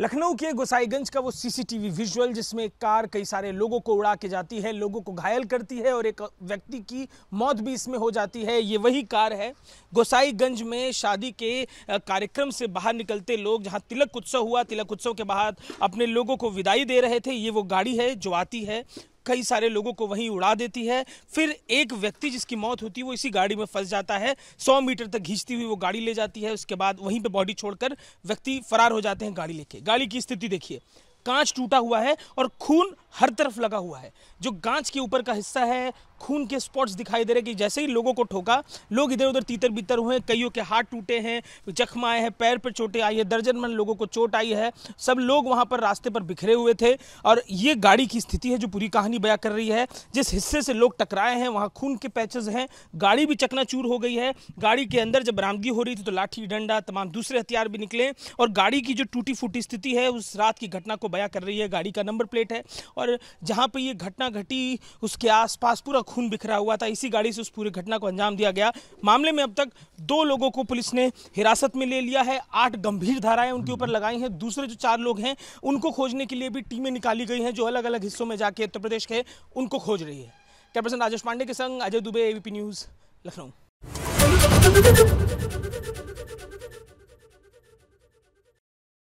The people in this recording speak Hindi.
लखनऊ के गोसाईगंज का वो सीसीटीवी विजुअल जिसमें एक कार कई सारे लोगों को उड़ा के जाती है लोगों को घायल करती है और एक व्यक्ति की मौत भी इसमें हो जाती है ये वही कार है गोसाईगंज में शादी के कार्यक्रम से बाहर निकलते लोग जहां तिलक उत्सव हुआ तिलक उत्सव के बाद अपने लोगों को विदाई दे रहे थे ये वो गाड़ी है जो आती है कई सारे लोगों को वहीं उड़ा देती है फिर एक व्यक्ति जिसकी मौत होती है वो इसी गाड़ी में फंस जाता है सौ मीटर तक घींचती हुई वो गाड़ी ले जाती है उसके बाद वहीं पर बॉडी छोड़कर व्यक्ति फरार हो जाते हैं गाड़ी लेके गाड़ी की स्थिति देखिए कांच टूटा हुआ है और खून हर तरफ लगा हुआ है जो गांच के ऊपर का हिस्सा है खून के स्पॉट्स दिखाई दे रहे कि जैसे ही लोगों को ठोका लोग इधर उधर तीतर बीतर हुए कईयों के हाथ टूटे हैं जख्म आए हैं पैर पर चोटें आई है दर्जन मन लोगों को चोट आई है सब लोग वहाँ पर रास्ते पर बिखरे हुए थे और ये गाड़ी की स्थिति है जो पूरी कहानी बया कर रही है जिस हिस्से से लोग टकराए हैं वहाँ खून के पैचेज हैं गाड़ी भी चकनाचूर हो गई है गाड़ी के अंदर जब बरामदगी हो रही थी तो लाठी डंडा तमाम दूसरे हथियार भी निकले और गाड़ी की जो टूटी फूटी स्थिति है उस रात की घटना को बया कर रही है गाड़ी का नंबर प्लेट है और जहाँ पर ये घटना घटी उसके आसपास पूरा खून बिखरा हुआ था इसी गाड़ी से उस पूरी घटना को अंजाम दिया गया मामले में अब तक दो लोगों को पुलिस ने हिरासत में ले लिया है आठ गंभीर धाराएं उनके ऊपर लगाई हैं दूसरे जो चार लोग हैं उनको खोजने के लिए भी टीमें निकाली गई हैं जो अलग अलग हिस्सों में जाके उत्तर प्रदेश के उनको खोज रही है कैप्टन राजेश पांडे के संग अजय दुबे एबीपी न्यूज़ लखनऊ